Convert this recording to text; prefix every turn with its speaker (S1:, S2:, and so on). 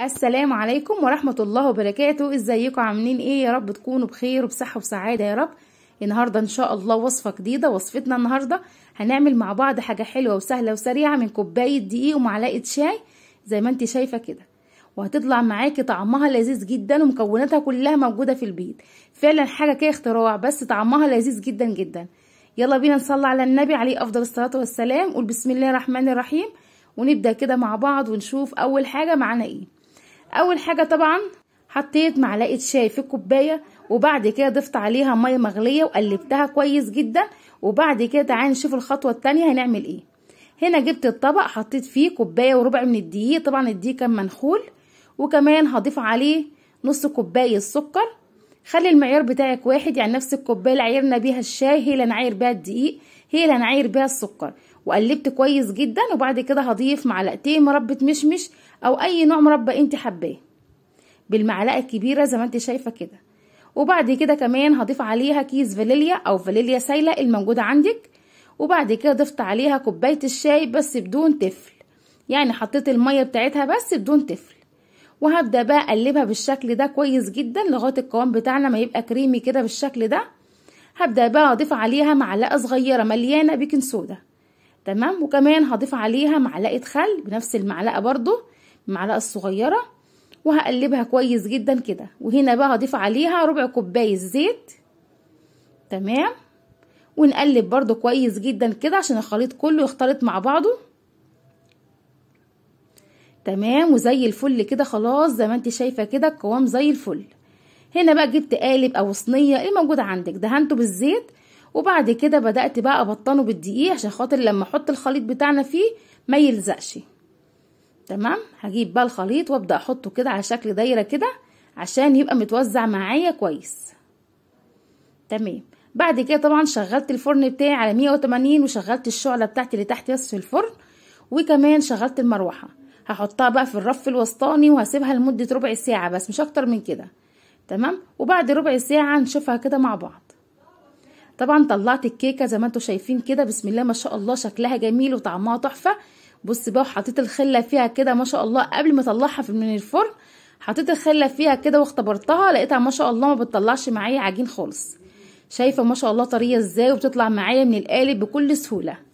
S1: السلام عليكم ورحمة الله وبركاته ازيكم عاملين ايه يا رب تكونوا بخير وبصحة وسعادة يا رب النهاردة ان شاء الله وصفة جديدة وصفتنا النهاردة هنعمل مع بعض حاجة حلوة وسهلة وسريعة من كوباية دقيق ومعلقة شاي زي ما انت شايفة كده وهتطلع معاكي طعمها لذيذ جدا ومكوناتها كلها موجودة في البيت فعلا حاجة كده اختراع بس طعمها لذيذ جدا جدا يلا بينا نصلي على النبي عليه افضل الصلاة والسلام قول بسم الله الرحمن الرحيم ونبدأ كده مع بعض ونشوف اول حاجة معانا ايه اول حاجه طبعا حطيت معلقه شاي في الكوبايه وبعد كده ضفت عليها ميه مغليه وقلبتها كويس جدا وبعد كده تعالى نشوف الخطوه الثانيه هنعمل ايه هنا جبت الطبق حطيت فيه كوبايه وربع من الدقيق طبعا الدقيق كان منخول وكمان هضيف عليه نص كوبايه سكر خلي المعيار بتاعك واحد يعني نفس الكوبايه اللي عايرنا بيها الشاي هي اللي هنعاير بيها الدقيق هي اللي هنعاير بيها السكر وقلبت كويس جدا وبعد كده هضيف معلقتين مربة مشمش او اي نوع مربى انت حباه بالمعلقة الكبيرة زي ما انت شايفة كده وبعد كده كمان هضيف عليها كيس فانيليا او فانيليا سايلة الموجودة عندك وبعد كده ضفت عليها كوباية الشاي بس بدون تفل يعني حطيت المية بتاعتها بس بدون تفل وهبدأ بقى اقلبها بالشكل ده كويس جدا لغاية القوام بتاعنا ما يبقى كريمي كده بالشكل ده هبدأ بقى اضيف عليها معلقة صغيرة مليانة بيكنج سودا تمام وكمان هضيف عليها معلقه خل بنفس المعلقه برضو المعلقه الصغيره وهقلبها كويس جدا كده وهنا بقى هضيف عليها ربع كوبايه زيت تمام ونقلب برضو كويس جدا كده عشان الخليط كله يختلط مع بعضه تمام وزي الفل كده خلاص زي ما انت شايفه كده القوام زي الفل هنا بقى جبت قالب او صينيه ايه موجوده عندك دهنته بالزيت وبعد كده بدأت بقى ابطنه بالدقيق عشان خاطر لما احط الخليط بتاعنا فيه ما يلزقش تمام هجيب بقى الخليط وابدأ احطه كده على شكل دايرة كده عشان يبقى متوزع معايا كويس تمام بعد كده طبعا شغلت الفرن بتاعي على 180 وشغلت الشعلة بتاعتي اللي تحت بس في الفرن وكمان شغلت المروحة هحطها بقى في الرف الوسطاني وهسيبها لمدة ربع ساعة بس مش اكتر من كده تمام وبعد ربع ساعة نشوفها كده مع بعض طبعا طلعت الكيكه زي ما انتم شايفين كده بسم الله ما شاء الله شكلها جميل وطعمها تحفه بص بقى وحطيت الخله فيها كده ما شاء الله قبل ما اطلعها من الفرن حطيت الخله فيها كده واختبرتها لقيتها ما شاء الله ما بتطلعش معايا عجين خالص شايفه ما شاء الله طريه ازاي وبتطلع معايا من القالب بكل سهوله